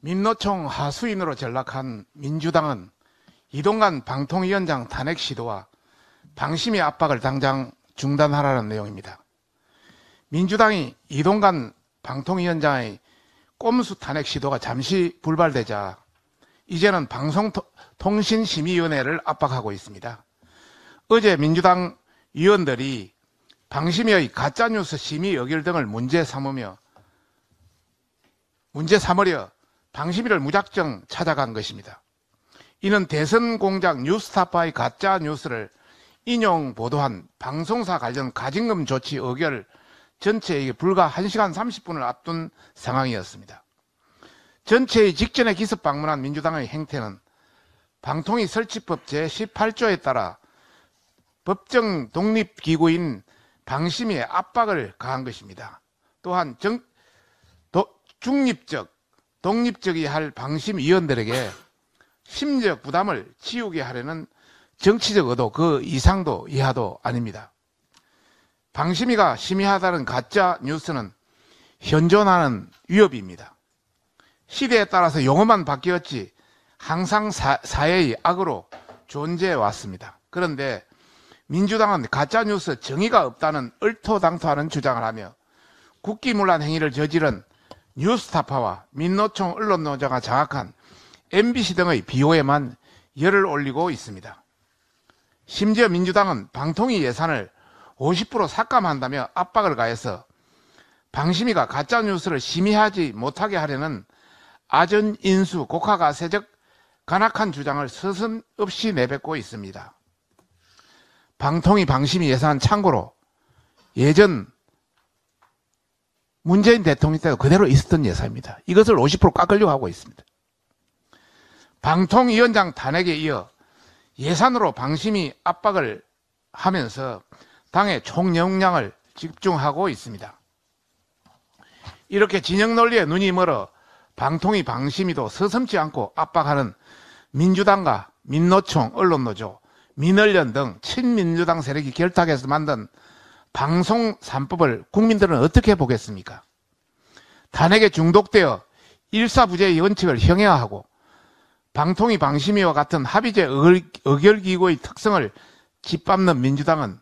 민노총 하수인으로 전락한 민주당은 이동간 방통위원장 탄핵 시도와 방심의 압박을 당장 중단하라는 내용입니다. 민주당이 이동간 방통위원장의 꼼수 탄핵 시도가 잠시 불발되자 이제는 방송통신심의위원회를 압박하고 있습니다. 어제 민주당 위원들이 방심의 가짜뉴스 심의 여결 등을 문제 삼으며 문제 삼으려 방심위를 무작정 찾아간 것입니다. 이는 대선 공작 뉴스타파의 가짜 뉴스를 인용 보도한 방송사 관련 가진금 조치 의결 전체에 불과 1시간 30분을 앞둔 상황이었습니다. 전체의 직전에 기습 방문한 민주당의 행태는 방통위 설치법 제18조에 따라 법정 독립기구인 방심위에 압박을 가한 것입니다. 또한 정, 도, 중립적 독립적이 할 방심위원들에게 심리적 부담을 지우게 하려는 정치적 의도 그 이상도 이하도 아닙니다. 방심위가 심의하다는 가짜 뉴스는 현존하는 위협입니다. 시대에 따라서 용어만 바뀌었지 항상 사, 사회의 악으로 존재해 왔습니다. 그런데 민주당은 가짜뉴스 정의가 없다는 얼토당토하는 주장을 하며 국기문란 행위를 저지른 뉴스타파와 민노총 언론노조가 장악한 MBC 등의 비호에만 열을 올리고 있습니다. 심지어 민주당은 방통위 예산을 50% 삭감한다며 압박을 가해서 방심위가 가짜뉴스를 심의하지 못하게 하려는 아전 인수 고가가세적 간악한 주장을 서슴없이 내뱉고 있습니다. 방통위 방심위 예산 참고로 예전 문재인 대통령 때도 그대로 있었던 예산입니다. 이것을 50% 깎으려고 하고 있습니다. 방통위원장 탄핵에 이어 예산으로 방심이 압박을 하면서 당의 총역량을 집중하고 있습니다. 이렇게 진영 논리에 눈이 멀어 방통위 방심이도 서슴지 않고 압박하는 민주당과 민노총, 언론노조, 민언련 등 친민주당 세력이 결탁해서 만든 방송 3법을 국민들은 어떻게 보겠습니까? 탄핵에 중독되어 일사부재의 원칙을 형해화하고 방통위 방심위와 같은 합의제 의결기구의 특성을 짓밟는 민주당은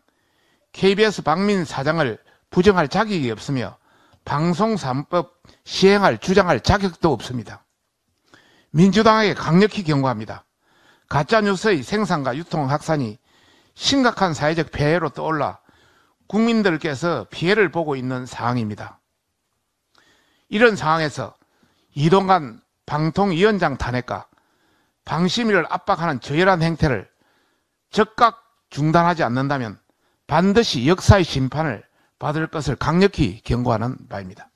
KBS 박민 사장을 부정할 자격이 없으며 방송 3법 시행할 주장할 자격도 없습니다. 민주당에게 강력히 경고합니다. 가짜뉴스의 생산과 유통 확산이 심각한 사회적 폐해로 떠올라 국민들께서 피해를 보고 있는 상황입니다. 이런 상황에서 이동관 방통위원장 탄핵과 방심위를 압박하는 저열한 행태를 적각 중단하지 않는다면 반드시 역사의 심판을 받을 것을 강력히 경고하는 바입니다.